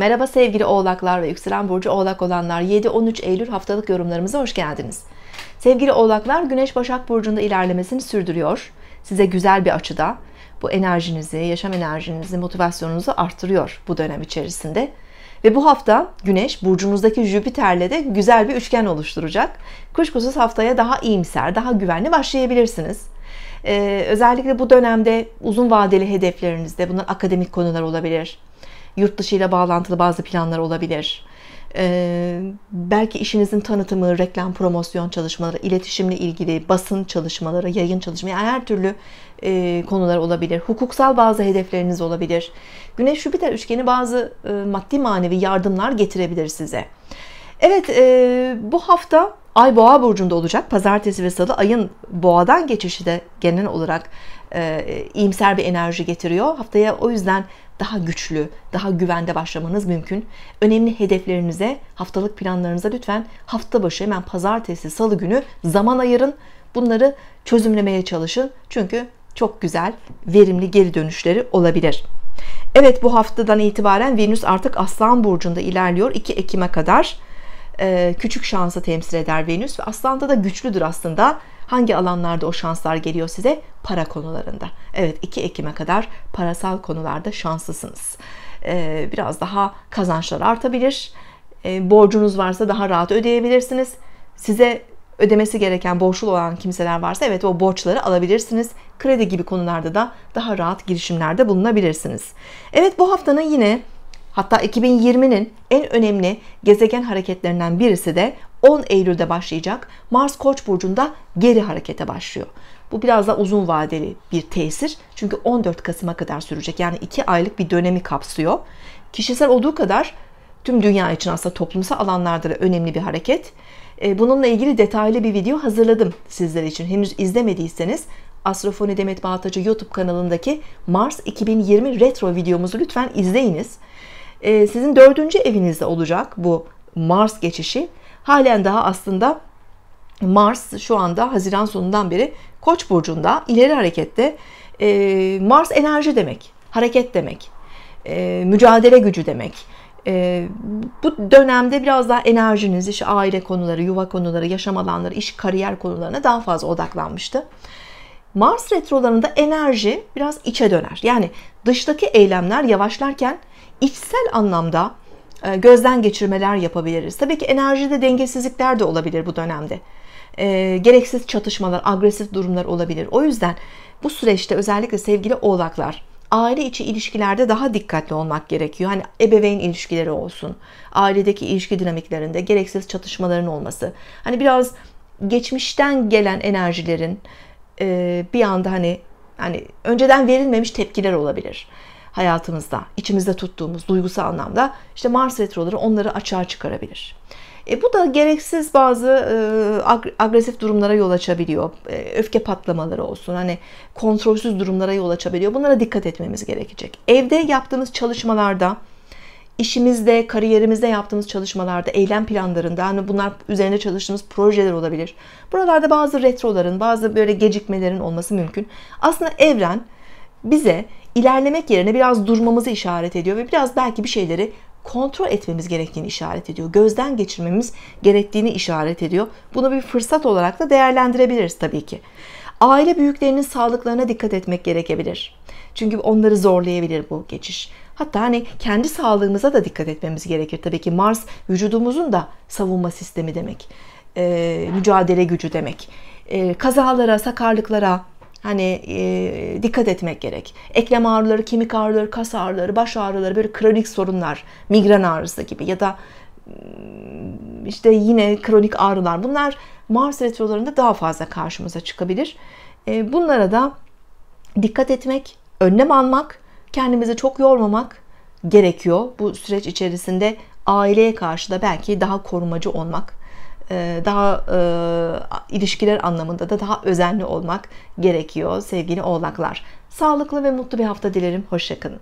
Merhaba sevgili oğlaklar ve yükselen burcu oğlak olanlar 7-13 Eylül haftalık yorumlarımıza hoş geldiniz. Sevgili oğlaklar güneş başak burcunda ilerlemesini sürdürüyor. Size güzel bir açıda bu enerjinizi, yaşam enerjinizi, motivasyonunuzu arttırıyor bu dönem içerisinde. Ve bu hafta Güneş burcunuzdaki Jüpiter'le de güzel bir üçgen oluşturacak. Kuşkusuz haftaya daha iyimser, daha güvenli başlayabilirsiniz. Ee, özellikle bu dönemde uzun vadeli hedeflerinizde bunlar akademik konular olabilir, yurt dışı ile bağlantılı bazı planlar olabilir. Ee, belki işinizin tanıtımı, reklam, promosyon çalışmaları, iletişimle ilgili basın çalışmaları, yayın çalışmaları, yani her türlü e, konular olabilir. Hukuksal bazı hedefleriniz olabilir. Güneş Jüpiter üçgeni bazı e, maddi manevi yardımlar getirebilir size. Evet, e, bu hafta Ay Boğa burcunda olacak. Pazartesi ve Salı ayın Boğa'dan geçişi de genel olarak e, iyimser bir enerji getiriyor. Haftaya o yüzden daha güçlü, daha güvende başlamanız mümkün. Önemli hedeflerinize, haftalık planlarınıza lütfen hafta başı hemen pazartesi, salı günü zaman ayırın. Bunları çözümlemeye çalışın. Çünkü çok güzel, verimli geri dönüşleri olabilir. Evet bu haftadan itibaren Venüs artık Aslan Burcu'nda ilerliyor 2 Ekim'e kadar. E, küçük şansı temsil eder Venüs ve Aslan'da da güçlüdür aslında. Hangi alanlarda o şanslar geliyor size? Para konularında. Evet 2 Ekim'e kadar parasal konularda şanslısınız. E, biraz daha kazançlar artabilir. E, borcunuz varsa daha rahat ödeyebilirsiniz. Size ödemesi gereken borçlu olan kimseler varsa evet o borçları alabilirsiniz. Kredi gibi konularda da daha rahat girişimlerde bulunabilirsiniz. Evet bu haftanın yine Hatta 2020'nin en önemli gezegen hareketlerinden birisi de 10 Eylül'de başlayacak Mars Koç burcunda geri harekete başlıyor. Bu biraz da uzun vadeli bir tesir. Çünkü 14 Kasım'a kadar sürecek. Yani 2 aylık bir dönemi kapsıyor. Kişisel olduğu kadar tüm dünya için aslında toplumsal alanlarda da önemli bir hareket. E, bununla ilgili detaylı bir video hazırladım sizler için. Henüz izlemediyseniz Astrofoni Demet Bağtacı YouTube kanalındaki Mars 2020 retro videomuzu lütfen izleyiniz e, sizin dördüncü evinizde olacak bu Mars geçişi. Halen daha aslında Mars şu anda Haziran sonundan beri Koç burcunda ileri harekette. E, Mars enerji demek, hareket demek, e, mücadele gücü demek. E, bu dönemde biraz daha enerjiniz, iş aile konuları, yuva konuları, yaşam alanları, iş, kariyer konularına daha fazla odaklanmıştı. Mars retrolarında enerji biraz içe döner. Yani dıştaki eylemler yavaşlarken içsel anlamda e, gözden geçirmeler yapabiliriz. Tabii ki enerjide dengesizlikler de olabilir bu dönemde. E, gereksiz çatışmalar, agresif durumlar olabilir. O yüzden bu süreçte özellikle sevgili oğlaklar aile içi ilişkilerde daha dikkatli olmak gerekiyor. Hani ebeveyn ilişkileri olsun, ailedeki ilişki dinamiklerinde gereksiz çatışmaların olması. Hani biraz geçmişten gelen enerjilerin e, bir anda hani hani önceden verilmemiş tepkiler olabilir hayatımızda, içimizde tuttuğumuz duygusal anlamda işte Mars retroları onları açığa çıkarabilir. E, bu da gereksiz bazı e, agresif durumlara yol açabiliyor. E, öfke patlamaları olsun, hani kontrolsüz durumlara yol açabiliyor. Bunlara dikkat etmemiz gerekecek. Evde yaptığımız çalışmalarda işimizde, kariyerimizde yaptığımız çalışmalarda, eylem planlarında, hani bunlar üzerinde çalıştığımız projeler olabilir. Buralarda bazı retroların, bazı böyle gecikmelerin olması mümkün. Aslında evren bize ilerlemek yerine biraz durmamızı işaret ediyor ve biraz belki bir şeyleri kontrol etmemiz gerektiğini işaret ediyor. Gözden geçirmemiz gerektiğini işaret ediyor. Bunu bir fırsat olarak da değerlendirebiliriz tabii ki. Aile büyüklerinin sağlıklarına dikkat etmek gerekebilir. Çünkü onları zorlayabilir bu geçiş. Hatta hani kendi sağlığımıza da dikkat etmemiz gerekir. Tabii ki Mars vücudumuzun da savunma sistemi demek. E, mücadele gücü demek. E, kazalara, sakarlıklara, Hani e, dikkat etmek gerek. Eklem ağrıları, kemik ağrıları, kas ağrıları, baş ağrıları böyle kronik sorunlar, migren ağrısı gibi ya da hmm, işte yine kronik ağrılar. Bunlar Mars retrolarında daha fazla karşımıza çıkabilir. E, bunlara da dikkat etmek, önlem almak kendimizi çok yormamak gerekiyor. Bu süreç içerisinde aileye karşı da belki daha korumacı olmak, e, daha e, ilişkiler anlamında da daha özenli olmak gerekiyor sevgili oğlaklar. Sağlıklı ve mutlu bir hafta dilerim. Hoşçakalın.